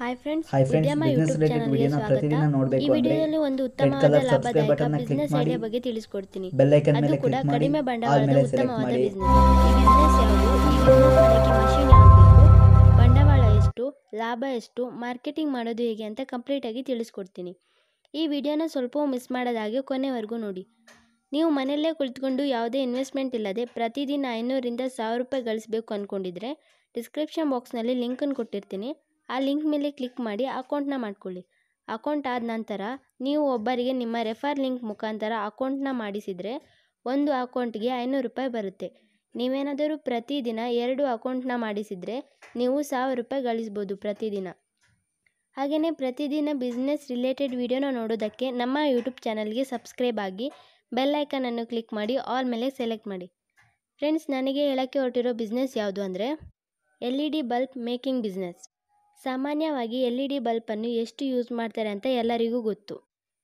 hi friends hi friends business related ವಿಡಿಯೋನ ಪ್ರತಿದಿನ ನೋಡಬೇಕು ಈ ವಿಡಿಯೋದಲ್ಲಿ ಒಂದು ಉತ್ತಮವಾದ ಲಾಭದಾಯಕ ಬಿಸ್ನೆಸ್ ಐಡಿಯಾ ಬಗ್ಗೆ ತಿಳಿಸ್ಕೊಡ್ತೀನಿ ಬೆಲ್ ಐಕಾನ್ ಮೇಲೆ ಕೂಡ ಕಡಿಮೆ ಬಂಡವಾಳದ ಉತ್ತಮವಾದ ಬಿಸ್ನೆಸ್ ಈ ಬಿಸ್ನೆಸ್ ಯಾವುದು ಬಂಡವಾಳ ಎಷ್ಟು ಲಾಭ ಎಷ್ಟು ಮಾರ್ಕೆಟಿಂಗ್ ಮಾಡೋದು ಹೇಗೆ ಅಂತ ಕಂಪ್ಲೀಟ್ ಆಗಿ ತಿಳಿಸ್ಕೊಡ್ತೀನಿ ಈ ವಿಡಿಯೋನ ಸ್ವಲ್ಪ ಮಿಸ್ ಹಾಗೆ ಕೊನೆವರೆಗೂ ನೋಡಿ ನೀವು ಮನೆಯಲ್ಲೇ ಕುಳಿತುಕೊಂಡು ಯಾವುದೇ ಇನ್ವೆಸ್ಟ್ಮೆಂಟ್ ಇಲ್ಲದೆ ಪ್ರತಿದಿನ ಐನೂರಿಂದ ಸಾವಿರ ರೂಪಾಯಿ ಗಳಿಸಬೇಕು ಅಂದ್ಕೊಂಡಿದ್ರೆ ಡಿಸ್ಕ್ರಿಪ್ಷನ್ ಬಾಕ್ಸ್ನಲ್ಲಿ ಲಿಂಕನ್ನು ಕೊಟ್ಟಿರ್ತೀನಿ ಆ ಲಿಂಕ್ ಮೇಲೆ ಕ್ಲಿಕ್ ಮಾಡಿ ಅಕೌಂಟ್ನ ಮಾಡಿಕೊಳ್ಳಿ ಅಕೌಂಟ್ ಆದ ನಂತರ ನೀವು ಒಬ್ಬರಿಗೆ ನಿಮ್ಮ ರೆಫರ್ ಲಿಂಕ್ ಮುಖಾಂತರ ಅಕೌಂಟ್ನ ಮಾಡಿಸಿದರೆ ಒಂದು ಅಕೌಂಟ್ಗೆ ಐನೂರು ರೂಪಾಯಿ ಬರುತ್ತೆ ನೀವೇನಾದರೂ ಪ್ರತಿದಿನ ಎರಡು ಅಕೌಂಟ್ನ ಮಾಡಿಸಿದರೆ ನೀವು ಸಾವಿರ ರೂಪಾಯಿ ಗಳಿಸ್ಬೋದು ಪ್ರತಿದಿನ ಹಾಗೆಯೇ ಪ್ರತಿದಿನ ಬಿಸ್ನೆಸ್ ರಿಲೇಟೆಡ್ ವಿಡಿಯೋನ ನೋಡೋದಕ್ಕೆ ನಮ್ಮ ಯೂಟ್ಯೂಬ್ ಚಾನಲ್ಗೆ ಸಬ್ಸ್ಕ್ರೈಬ್ ಆಗಿ ಐಕನನ್ನು ಕ್ಲಿಕ್ ಮಾಡಿ ಆಲ್ ಮೇಲೆ ಸೆಲೆಕ್ಟ್ ಮಾಡಿ ಫ್ರೆಂಡ್ಸ್ ನನಗೆ ಹೇಳೋಕ್ಕೆ ಹೊರಟಿರೋ ಬಿಸ್ನೆಸ್ ಯಾವುದು ಅಂದರೆ L E D bulb making business ಸಾಮಾನ್ಯವಾಗಿ ಎಲ್ ಇ ಡಿ ಬಲ್ಪನ್ನು ಎಷ್ಟು ಯೂಸ್ ಮಾಡ್ತಾರೆ ಅಂತ ಎಲ್ಲರಿಗೂ ಗೊತ್ತು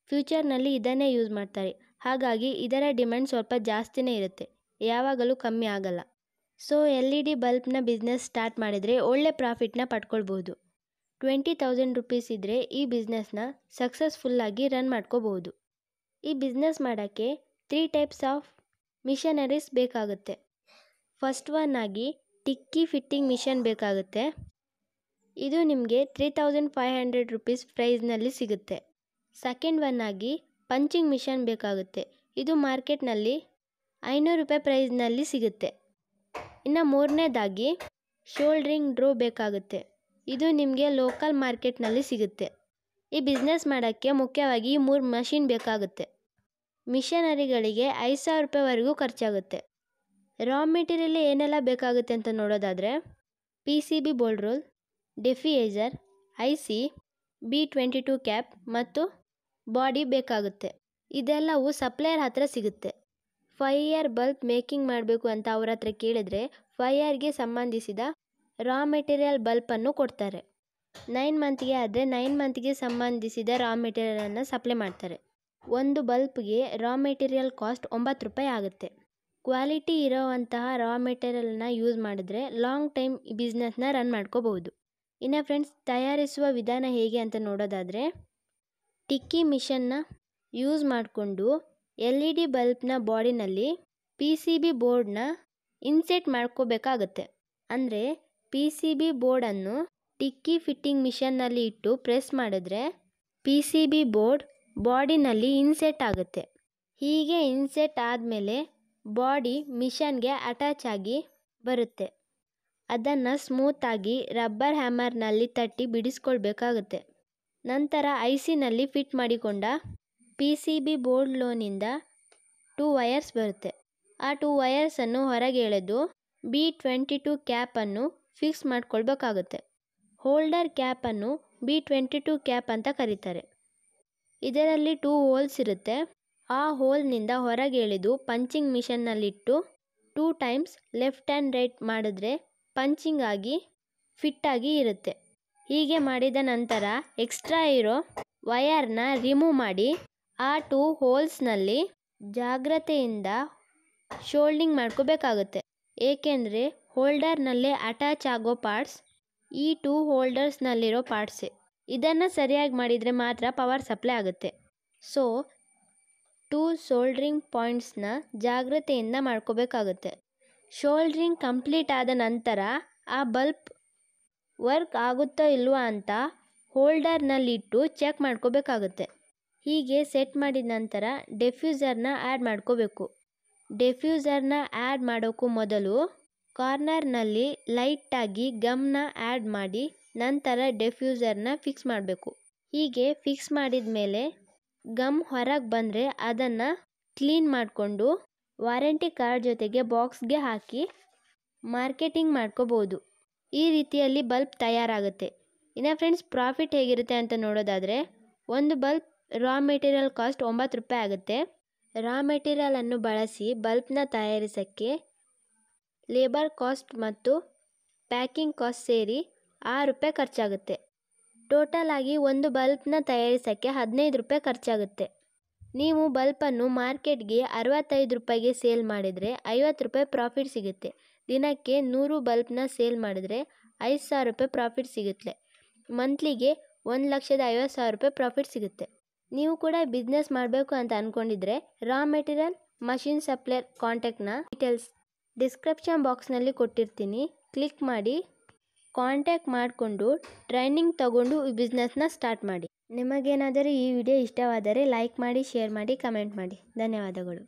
ಫ್ಯೂಚರ್ನಲ್ಲಿ ಇದನ್ನೇ ಯೂಸ್ ಮಾಡ್ತಾರೆ ಹಾಗಾಗಿ ಇದರ ಡಿಮ್ಯಾಂಡ್ ಸ್ವಲ್ಪ ಜಾಸ್ತಿನೇ ಇರುತ್ತೆ ಯಾವಾಗಲೂ ಕಮ್ಮಿ ಆಗಲ್ಲ ಸೊ ಎಲ್ ಇ ಡಿ ಬಲ್ಪ್ನ ಬಿಸ್ನೆಸ್ ಸ್ಟಾರ್ಟ್ ಮಾಡಿದರೆ ಒಳ್ಳೆ ಪ್ರಾಫಿಟ್ನ ಪಡ್ಕೊಳ್ಬೋದು ಟ್ವೆಂಟಿ ತೌಸಂಡ್ ರುಪೀಸ್ ಇದ್ದರೆ ಈ ಬಿಸ್ನೆಸ್ನ ಸಕ್ಸಸ್ಫುಲ್ಲಾಗಿ ರನ್ ಮಾಡ್ಕೋಬಹುದು ಈ ಬಿಸ್ನೆಸ್ ಮಾಡೋಕ್ಕೆ ತ್ರೀ ಟೈಪ್ಸ್ ಆಫ್ ಮಿಷನರೀಸ್ ಬೇಕಾಗುತ್ತೆ ಫಸ್ಟ್ ಒನ್ ಆಗಿ ಟಿಕ್ಕಿ ಫಿಟ್ಟಿಂಗ್ ಮಿಷನ್ ಬೇಕಾಗುತ್ತೆ ಇದು ನಿಮಗೆ three thousand five hundred rupees ಪ್ರೈಸ್ನಲ್ಲಿ ಸಿಗುತ್ತೆ ಸೆಕೆಂಡ್ ಒನ್ ಆಗಿ ಪಂಚಿಂಗ್ ಮಿಷನ್ ಬೇಕಾಗುತ್ತೆ ಇದು ಮಾರ್ಕೆಟ್ನಲ್ಲಿ ಐನೂರು ರೂಪಾಯಿ ಪ್ರೈಸ್ನಲ್ಲಿ ಸಿಗುತ್ತೆ ಇನ್ನು ಮೂರನೇದಾಗಿ ಶೋಲ್ಡ್ರಿಂಗ್ ಡ್ರೋ ಬೇಕಾಗುತ್ತೆ ಇದು ನಿಮಗೆ ಲೋಕಲ್ ಮಾರ್ಕೆಟ್ನಲ್ಲಿ ಸಿಗುತ್ತೆ ಈ ಬಿಸ್ನೆಸ್ ಮಾಡೋಕ್ಕೆ ಮುಖ್ಯವಾಗಿ ಈ ಮೂರು ಮಷಿನ್ ಬೇಕಾಗುತ್ತೆ ಮಿಷನರಿಗಳಿಗೆ ಐದು ಸಾವಿರ ರೂಪಾಯಿವರೆಗೂ ಖರ್ಚಾಗುತ್ತೆ ರಾ ಮೆಟೀರಿಯಲ್ ಏನೆಲ್ಲ ಬೇಕಾಗುತ್ತೆ ಅಂತ ನೋಡೋದಾದರೆ ಪಿ ಸಿ ಬಿ ಬೋಲ್ಡ್ರೋಲ್ diffuser C B twenty two cap ಮತ್ತು ಬಾಡಿ ಬೇಕಾಗುತ್ತೆ ಇದೆಲ್ಲವೂ ಸಪ್ಲೈಯರ್ ಹತ್ತಿರ ಸಿಗುತ್ತೆ ಫೈಯರ್ ಬಲ್ಬ್ ಮೇಕಿಂಗ್ ಮಾಡಬೇಕು ಅಂತ ಅವ್ರ ಹತ್ರ ಕೇಳಿದರೆ ಫೈಯರ್ಗೆ ಸಂಬಂಧಿಸಿದ ರಾ ಮೆಟೀರಿಯಲ್ ಬಲ್ಪನ್ನು ಕೊಡ್ತಾರೆ ನೈನ್ ಮಂತ್ಗೆ ಆದರೆ ನೈನ್ ಮಂತ್ಗೆ ಸಂಬಂಧಿಸಿದ ರಾ ಮೆಟೀರಿಯಲನ್ನು ಸಪ್ಲೈ ಮಾಡ್ತಾರೆ ಒಂದು ಬಲ್ಪ್ಗೆ ರಾ ಮೆಟೀರಿಯಲ್ ಕಾಸ್ಟ್ ಒಂಬತ್ತು ರೂಪಾಯಿ ಆಗುತ್ತೆ ಕ್ವಾಲಿಟಿ ಇರೋವಂತಹ ರಾ ಮೆಟೀರಿಯಲ್ನ ಯೂಸ್ ಮಾಡಿದ್ರೆ ಲಾಂಗ್ ಟೈಮ್ ಬಿಸ್ನೆಸ್ನ ರನ್ ಮಾಡ್ಕೋಬಹುದು ಇನ್ನು ಫ್ರೆಂಡ್ಸ್ ತಯಾರಿಸುವ ವಿಧಾನ ಹೇಗೆ ಅಂತ ನೋಡೋದಾದರೆ ಟಿಕ್ಕಿ ಮಿಷನ್ನ ಯೂಸ್ ಮಾಡಿಕೊಂಡು ಎಲ್ ಇ e ಡಿ ಬಲ್ಬ್ನ ಬಾಡಿನಲ್ಲಿ ಪಿ ಸಿ ಬಿ ಬೋರ್ಡನ್ನ ಇನ್ಸೆಟ್ ಮಾಡ್ಕೋಬೇಕಾಗತ್ತೆ ಅಂದರೆ ಪಿ ಸಿ ಬಿ ಬೋರ್ಡನ್ನು ಟಿಕ್ಕಿ ಫಿಟ್ಟಿಂಗ್ ಮಿಷನ್ನಲ್ಲಿ ಇಟ್ಟು ಪ್ರೆಸ್ ಮಾಡಿದ್ರೆ ಪಿ ಸಿ ಬಿ ಬೋರ್ಡ್ ಬಾಡಿನಲ್ಲಿ ಇನ್ಸೆಟ್ ಆಗುತ್ತೆ ಹೀಗೆ ಇನ್ಸೆಟ್ ಆದಮೇಲೆ ಬಾಡಿ ಮಿಷನ್ಗೆ ಅಟ್ಯಾಚ್ ಆಗಿ ಬರುತ್ತೆ ಅದನ್ನು ಸ್ಮೂತಾಗಿ ರಬ್ಬರ್ ಹ್ಯಾಮರ್ನಲ್ಲಿ ತಟ್ಟಿ ಬಿಡಿಸ್ಕೊಳ್ಬೇಕಾಗುತ್ತೆ ನಂತರ ಐಸಿನಲ್ಲಿ ಫಿಟ್ ಮಾಡಿಕೊಂಡ ಪಿ ಸಿ ಬಿ ಬೋರ್ಡ್ ಲೋನಿಂದ ಟೂ ವಯರ್ಸ್ ಬರುತ್ತೆ ಆ ಟೂ ವಯರ್ಸನ್ನು ಹೊರಗೆ ಎಳೆದು ಬಿ ಟ್ವೆಂಟಿ ಟೂ ಕ್ಯಾಪನ್ನು ಫಿಕ್ಸ್ ಮಾಡಿಕೊಳ್ಬೇಕಾಗುತ್ತೆ ಹೋಲ್ಡರ್ ಕ್ಯಾಪನ್ನು ಬಿ ಟ್ವೆಂಟಿ ಟೂ ಕ್ಯಾಪ್ ಅಂತ ಕರೀತಾರೆ ಇದರಲ್ಲಿ ಟೂ ಹೋಲ್ಸ್ ಇರುತ್ತೆ ಆ ಹೋಲ್ನಿಂದ ಹೊರಗೆ ಎಳೆದು ಪಂಚಿಂಗ್ ಮಿಷನ್ನಲ್ಲಿಟ್ಟು two times left and right ಮಾಡಿದ್ರೆ ಪಂಚಿಂಗ್ ಆಗಿ ಫಿಟ್ಟಾಗಿ ಇರುತ್ತೆ ಹೀಗೆ ಮಾಡಿದ ನಂತರ ಎಕ್ಸ್ಟ್ರಾ ಇರೋ ವಯರ್ನ ರಿಮೂವ್ ಮಾಡಿ ಆ ಟೂ ಹೋಲ್ಸ್ನಲ್ಲಿ ಜಾಗ್ರತೆಯಿಂದ ಶೋಲ್ಡಿಂಗ್ ಮಾಡ್ಕೋಬೇಕಾಗುತ್ತೆ ಏಕೆಂದರೆ ಹೋಲ್ಡರ್ನಲ್ಲೇ ಅಟ್ಯಾಚ್ ಆಗೋ ಪಾರ್ಟ್ಸ್ ಈ ಟೂ ಹೋಲ್ಡರ್ಸ್ನಲ್ಲಿರೋ ಪಾರ್ಟ್ಸೇ ಇದನ್ನು ಸರಿಯಾಗಿ ಮಾಡಿದರೆ ಮಾತ್ರ ಪವರ್ ಸಪ್ಲೈ ಆಗುತ್ತೆ ಸೊ ಟೂ ಸೋಲ್ಡ್ರಿಂಗ್ ಪಾಯಿಂಟ್ಸ್ನ ಜಾಗ್ರತೆಯಿಂದ ಮಾಡ್ಕೋಬೇಕಾಗುತ್ತೆ ಶೋಲ್ಡ್ರಿಂಗ್ ಕಂಪ್ಲೀಟ್ ಆದ ನಂತರ ಆ ಬಲ್ಪ್ ವರ್ಕ್ ಆಗುತ್ತೋ ಇಲ್ವಾ ಅಂತ ಹೋಲ್ಡರ್ನಲ್ಲಿಟ್ಟು ಚೆಕ್ ಮಾಡ್ಕೋಬೇಕಾಗುತ್ತೆ ಹೀಗೆ ಸೆಟ್ ಮಾಡಿದ ನಂತರ ಡೆಫ್ಯೂಸರ್ನ ಆ್ಯಡ್ ಮಾಡ್ಕೋಬೇಕು ಡೆಫ್ಯೂಸರ್ನ ಆ್ಯಡ್ ಮಾಡೋಕ್ಕೂ ಮೊದಲು ಕಾರ್ನರ್ನಲ್ಲಿ ಲೈಟಾಗಿ ಗಮ್ನ ಆ್ಯಡ್ ಮಾಡಿ ನಂತರ ಡೆಫ್ಯೂಸರ್ನ ಫಿಕ್ಸ್ ಮಾಡಬೇಕು ಹೀಗೆ ಫಿಕ್ಸ್ ಮಾಡಿದ ಮೇಲೆ ಗಮ್ ಹೊರಗೆ ಬಂದರೆ ಅದನ್ನು ಕ್ಲೀನ್ ಮಾಡಿಕೊಂಡು ವಾರಂಟಿ ಕಾರ್ಡ್ ಜೊತೆಗೆ ಬಾಕ್ಸ್ಗೆ ಹಾಕಿ ಮಾರ್ಕೆಟಿಂಗ್ ಮಾಡ್ಕೋಬೋದು ಈ ರೀತಿಯಲ್ಲಿ ಬಲ್ಬ್ ತಯಾರಾಗುತ್ತೆ ಇನ್ನು ಫ್ರೆಂಡ್ಸ್ ಪ್ರಾಫಿಟ್ ಹೇಗಿರುತ್ತೆ ಅಂತ ನೋಡೋದಾದರೆ ಒಂದು ಬಲ್ಬ್ ರಾ ಮೆಟೀರಿಯಲ್ ಕಾಸ್ಟ್ ಒಂಬತ್ತು ರೂಪಾಯಿ ಆಗುತ್ತೆ ರಾ ಮೆಟೀರಿಯಲನ್ನು ಬಳಸಿ ಬಲ್ಬ್ನ ತಯಾರಿಸೋಕ್ಕೆ ಲೇಬರ್ ಕಾಸ್ಟ್ ಮತ್ತು ಪ್ಯಾಕಿಂಗ್ ಕಾಸ್ಟ್ ಸೇರಿ ಆರು ರೂಪಾಯಿ ಖರ್ಚಾಗುತ್ತೆ ಟೋಟಲ್ ಆಗಿ ಒಂದು ಬಲ್ಬ್ನ ತಯಾರಿಸೋಕ್ಕೆ ಹದಿನೈದು ರೂಪಾಯಿ ಖರ್ಚಾಗುತ್ತೆ ನೀವು ಬಲ್ಪನ್ನು ಮಾರ್ಕೆಟ್ಗೆ ಅರವತ್ತೈದು ರೂಪಾಯಿಗೆ ಸೇಲ್ ಮಾಡಿದರೆ ಐವತ್ತು ರೂಪಾಯಿ ಪ್ರಾಫಿಟ್ ಸಿಗುತ್ತೆ ದಿನಕ್ಕೆ ನೂರು ಬಲ್ಪ್ನ ಸೇಲ್ ಮಾಡಿದರೆ ಐದು ಸಾವಿರ ರೂಪಾಯಿ ಪ್ರಾಫಿಟ್ ಸಿಗುತ್ತೆ ಮಂತ್ಲಿಗೆ ಒಂದು ಲಕ್ಷದ ಐವತ್ತು ಸಾವಿರ ರೂಪಾಯಿ ಪ್ರಾಫಿಟ್ ಸಿಗುತ್ತೆ ನೀವು ಕೂಡ ಬಿಸ್ನೆಸ್ ಮಾಡಬೇಕು ಅಂತ ಅಂದ್ಕೊಂಡಿದ್ರೆ ರಾ ಮೆಟೀರಿಯಲ್ ಮಷಿನ್ ಸಪ್ಲೈಯರ್ ಕಾಂಟ್ಯಾಕ್ಟ್ನ ಡೀಟೇಲ್ಸ್ ಡಿಸ್ಕ್ರಿಪ್ಷನ್ ಬಾಕ್ಸ್ನಲ್ಲಿ ಕೊಟ್ಟಿರ್ತೀನಿ ಕ್ಲಿಕ್ ಮಾಡಿ ಕಾಂಟ್ಯಾಕ್ಟ್ ಮಾಡಿಕೊಂಡು ಟ್ರೈನಿಂಗ್ ತಗೊಂಡು ಈ ಬಿಸ್ನೆಸ್ನ ಸ್ಟಾರ್ಟ್ ಮಾಡಿ ನಿಮಗೇನಾದರೂ ಈ ವಿಡಿಯೋ ಇಷ್ಟವಾದರೆ ಲೈಕ್ ಮಾಡಿ ಶೇರ್ ಮಾಡಿ ಕಮೆಂಟ್ ಮಾಡಿ ಧನ್ಯವಾದಗಳು